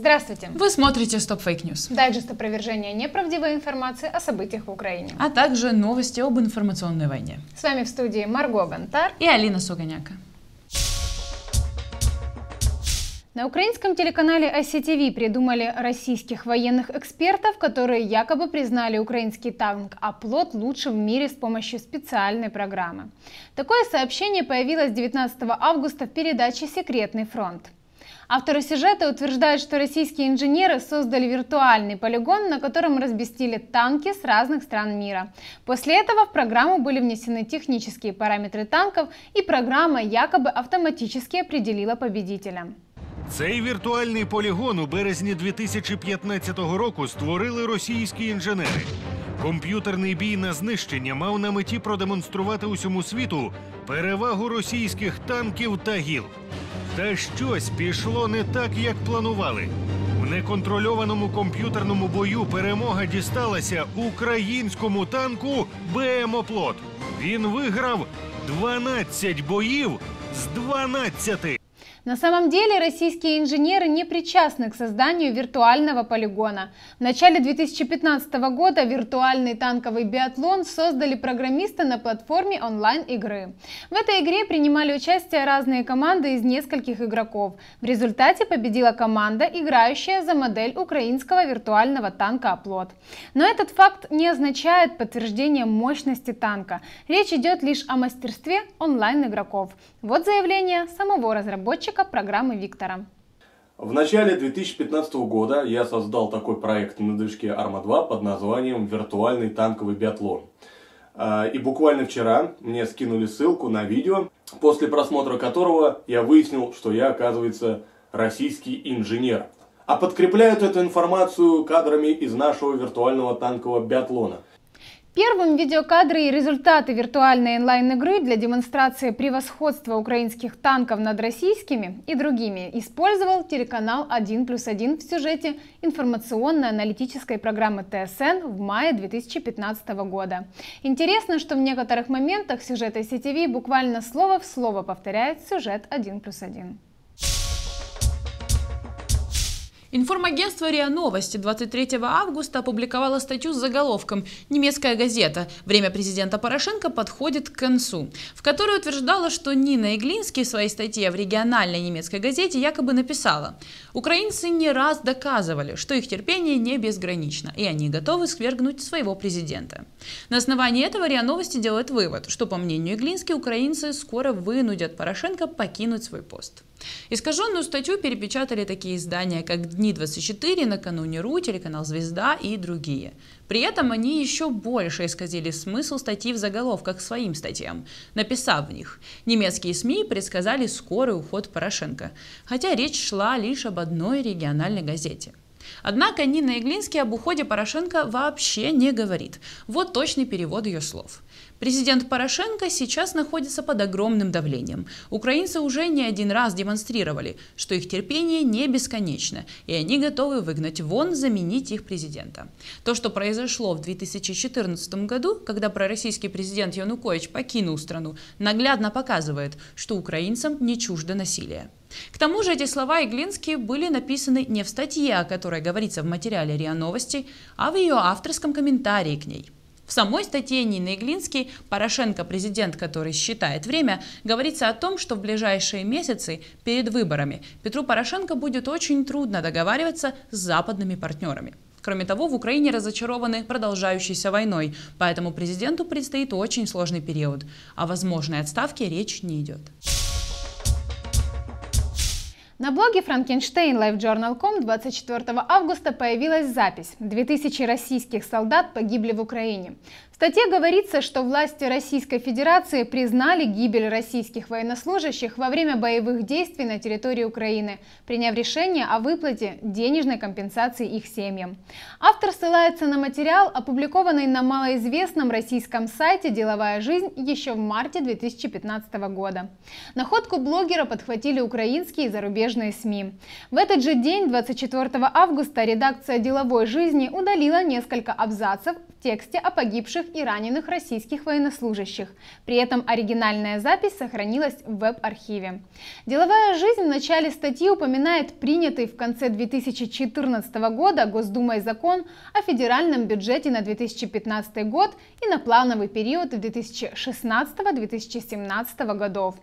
Здравствуйте! Вы смотрите Stop Fake News. Дайджест опровержения неправдивой информации о событиях в Украине. А также новости об информационной войне. С вами в студии Марго Гантар и Алина Суганяка. На украинском телеканале ICTV придумали российских военных экспертов, которые якобы признали украинский танк «Оплот» лучшим в мире с помощью специальной программы. Такое сообщение появилось 19 августа в передаче «Секретный фронт». Авторы сюжета утверждают, что российские инженеры создали виртуальный полигон, на котором разбестили танки с разных стран мира. После этого в программу были внесены технические параметры танков, и программа якобы автоматически определила победителя. Цей віртуальний полігон у березні 2015 року створили російські інженери. Комп'ютерний бій на знищення мав на меті продемонструвати усьому світу перевагу російських танків та гіл. Та щось пішло не так, як планували. В неконтрольованому комп'ютерному бою перемога дісталася українському танку «Беемоплот». Він виграв 12 боїв з 12. На самом деле российские инженеры не причастны к созданию виртуального полигона. В начале 2015 года виртуальный танковый биатлон создали программисты на платформе онлайн-игры. В этой игре принимали участие разные команды из нескольких игроков. В результате победила команда, играющая за модель украинского виртуального танка «Оплот». Но этот факт не означает подтверждение мощности танка. Речь идет лишь о мастерстве онлайн-игроков. Вот заявление самого разработчика разработчика программы Виктора. В начале 2015 года я создал такой проект на движке Arma2 под названием «Виртуальный танковый биатлон». А, и буквально вчера мне скинули ссылку на видео, после просмотра которого я выяснил, что я, оказывается, российский инженер. А подкрепляют эту информацию кадрами из нашего виртуального танкового биатлона – Первым видеокадры и результаты виртуальной онлайн-игры для демонстрации превосходства украинских танков над российскими и другими использовал телеканал 1 плюс 1 в сюжете информационно-аналитической программы ТСН в мае 2015 года. Интересно, что в некоторых моментах сюжеты сетеви буквально слово в слово повторяет сюжет 1 плюс 1. Информагентство РИА Новости 23 августа опубликовало статью с заголовком «Немецкая газета. Время президента Порошенко подходит к концу», в которой утверждала, что Нина Иглинский в своей статье в региональной немецкой газете якобы написала «Украинцы не раз доказывали, что их терпение не безгранично, и они готовы свергнуть своего президента». На основании этого РИА Новости делает вывод, что, по мнению Иглински, украинцы скоро вынудят Порошенко покинуть свой пост. Искаженную статью перепечатали такие издания, как Дни 24, накануне РУ, телеканал «Звезда» и другие. При этом они еще больше исказили смысл статьи в заголовках своим статьям, написав в них «Немецкие СМИ предсказали скорый уход Порошенко», хотя речь шла лишь об одной региональной газете. Однако Нина Иглинский об уходе Порошенко вообще не говорит. Вот точный перевод ее слов. Президент Порошенко сейчас находится под огромным давлением. Украинцы уже не один раз демонстрировали, что их терпение не бесконечно, и они готовы выгнать вон, заменить их президента. То, что произошло в 2014 году, когда пророссийский президент Янукович покинул страну, наглядно показывает, что украинцам не чуждо насилие. К тому же эти слова Иглинские были написаны не в статье, о которой говорится в материале РИА Новости, а в ее авторском комментарии к ней – в самой статье Нины Иглинский Порошенко, президент, который считает время, говорится о том, что в ближайшие месяцы перед выборами Петру Порошенко будет очень трудно договариваться с западными партнерами. Кроме того, в Украине разочарованы продолжающейся войной, поэтому президенту предстоит очень сложный период. О а возможной отставке речь не идет. На блоге Frankenstein LifeJournal.com 24 августа появилась запись. 2000 российских солдат погибли в Украине статье говорится, что власти Российской Федерации признали гибель российских военнослужащих во время боевых действий на территории Украины, приняв решение о выплате денежной компенсации их семьям. Автор ссылается на материал, опубликованный на малоизвестном российском сайте «Деловая жизнь» еще в марте 2015 года. Находку блогера подхватили украинские и зарубежные СМИ. В этот же день, 24 августа, редакция «Деловой жизни» удалила несколько абзацев в тексте о погибших и раненых российских военнослужащих. При этом оригинальная запись сохранилась в веб-архиве. Деловая жизнь в начале статьи упоминает принятый в конце 2014 года Госдумой закон о федеральном бюджете на 2015 год и на плановый период 2016-2017 годов.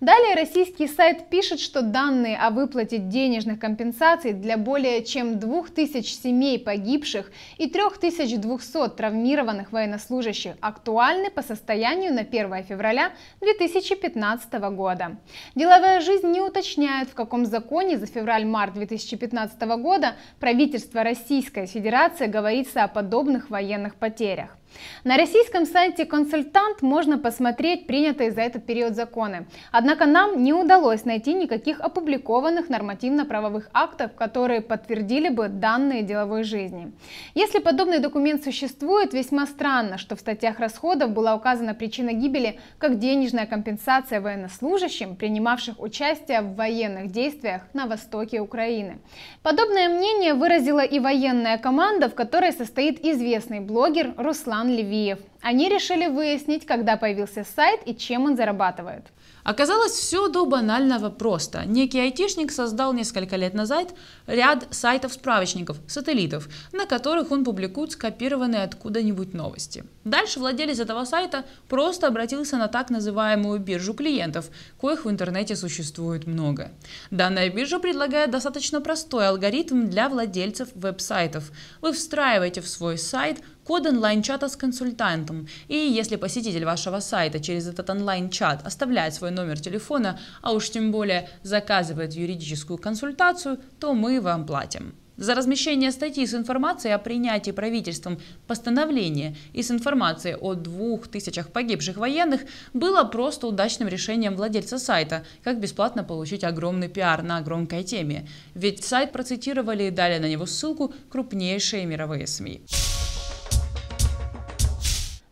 Далее российский сайт пишет, что данные о выплате денежных компенсаций для более чем 2000 семей погибших и 3200 травмированных военнослужащих военнослужащих актуальны по состоянию на 1 февраля 2015 года. Деловая жизнь не уточняет, в каком законе за февраль-март 2015 года правительство Российской Федерации говорится о подобных военных потерях. На российском сайте «Консультант» можно посмотреть принятые за этот период законы. Однако нам не удалось найти никаких опубликованных нормативно-правовых актов, которые подтвердили бы данные деловой жизни. Если подобный документ существует, весьма странно, что в статьях расходов была указана причина гибели как денежная компенсация военнослужащим, принимавших участие в военных действиях на востоке Украины. Подобное мнение выразила и военная команда, в которой состоит известный блогер Руслан Иван Левиев, Они решили выяснить, когда появился сайт и чем он зарабатывает. Оказалось, все до банального просто. Некий айтишник создал несколько лет назад ряд сайтов-справочников, сателлитов, на которых он публикует скопированные откуда-нибудь новости. Дальше владелец этого сайта просто обратился на так называемую биржу клиентов, коих в интернете существует много. Данная биржа предлагает достаточно простой алгоритм для владельцев веб-сайтов. Вы встраиваете в свой сайт код онлайн-чата с консультантом, клиентам. И если посетитель вашего сайта через этот онлайн-чат оставляет свой номер телефона, а уж тем более заказывает юридическую консультацию, то мы вам платим. За размещение статьи с информацией о принятии правительством постановления и с информацией о двух тысячах погибших военных было просто удачным решением владельца сайта, как бесплатно получить огромный пиар на громкой теме. Ведь сайт процитировали и дали на него ссылку крупнейшие мировые СМИ.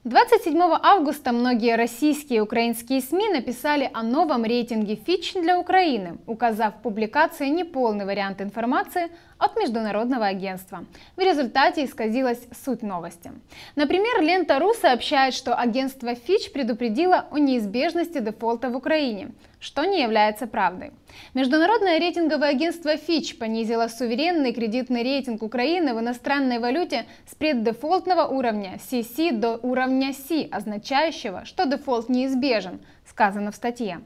27 августа многие российские и украинские СМИ написали о новом рейтинге Фич для Украины, указав в публикации неполный вариант информации от международного агентства. В результате исказилась суть новости. Например, Лента Лента.ру сообщает, что агентство Фич предупредило о неизбежности дефолта в Украине, что не является правдой. Международное рейтинговое агентство Fitch понизило суверенный кредитный рейтинг Украины в иностранной валюте с преддефолтного уровня CC до уровня C, означающего, что дефолт неизбежен, сказано в статье.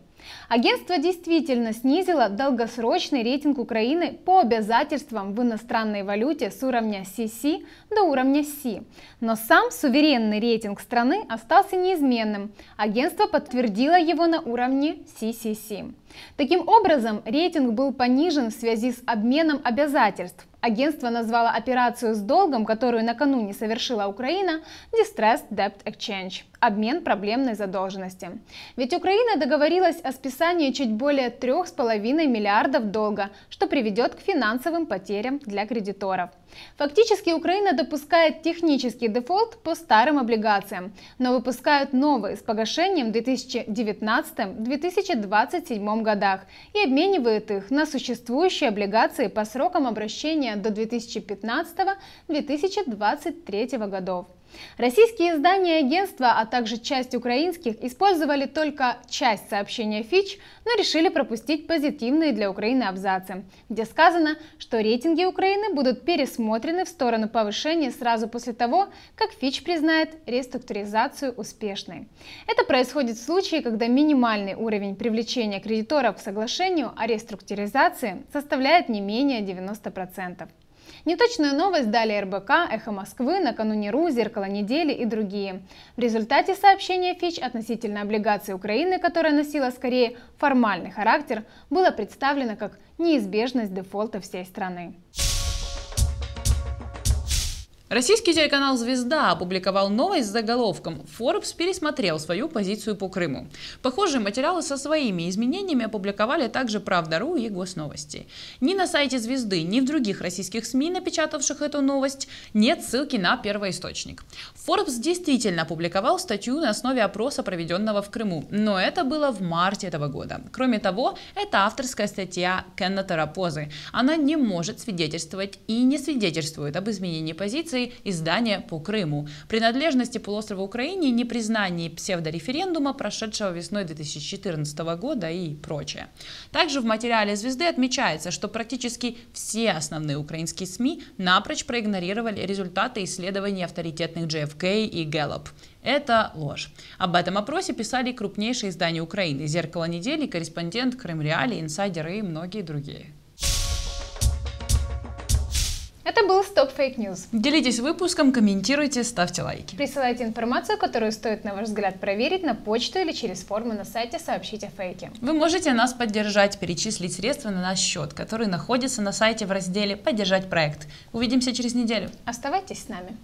Агентство действительно снизило долгосрочный рейтинг Украины по обязательствам в иностранной валюте с уровня CC до уровня C. Но сам суверенный рейтинг страны остался неизменным. Агентство подтвердило его на уровне CCC. Таким образом, рейтинг был понижен в связи с обменом обязательств. Агентство назвало операцию с долгом, которую накануне совершила Украина, Distressed Debt Exchange – обмен проблемной задолженности. Ведь Украина договорилась о списании чуть более 3,5 миллиардов долга, что приведет к финансовым потерям для кредиторов – Фактически Украина допускает технический дефолт по старым облигациям, но выпускают новые с погашением в 2019-2027 годах и обменивает их на существующие облигации по срокам обращения до 2015-2023 годов. Российские издания и агентства, а также часть украинских, использовали только часть сообщения Fitch, но решили пропустить позитивные для Украины абзацы, где сказано, что рейтинги Украины будут пересмотрены в сторону повышения сразу после того, как Fitch признает реструктуризацию успешной. Это происходит в случае, когда минимальный уровень привлечения кредиторов к соглашению о реструктуризации составляет не менее 90%. Неточную новость дали РБК, Эхо Москвы, накануне РУ, Зеркало недели и другие. В результате сообщение ФИЧ относительно облигаций Украины, которая носила скорее формальный характер, было представлено как неизбежность дефолта всей страны. Российский телеканал «Звезда» опубликовал новость с заголовком «Форбс пересмотрел свою позицию по Крыму». Похожие материалы со своими изменениями опубликовали также «Правда.ру» и «Госновости». Ни на сайте «Звезды», ни в других российских СМИ, напечатавших эту новость, нет ссылки на первоисточник. Форбс действительно опубликовал статью на основе опроса, проведенного в Крыму, но это было в марте этого года. Кроме того, это авторская статья Кеннета Рапозы. Она не может свидетельствовать и не свидетельствует об изменении позиции Турции, издание по Крыму. Принадлежности полуострова Украине, непризнание псевдореферендума, прошедшего весной 2014 года и прочее. Также в материале «Звезды» отмечается, что практически все основные украинские СМИ напрочь проигнорировали результаты исследований авторитетных JFK и Gallup. Это ложь. Об этом опросе писали крупнейшие издания Украины «Зеркало недели», корреспондент «Крым Реали», «Инсайдер» и многие другие. Это был Stop Fake News. Делитесь выпуском, комментируйте, ставьте лайки. Присылайте информацию, которую стоит, на ваш взгляд, проверить на почту или через форму на сайте «Сообщите фейки». Вы можете нас поддержать, перечислить средства на наш счет, который находится на сайте в разделе «Поддержать проект». Увидимся через неделю. Оставайтесь с нами.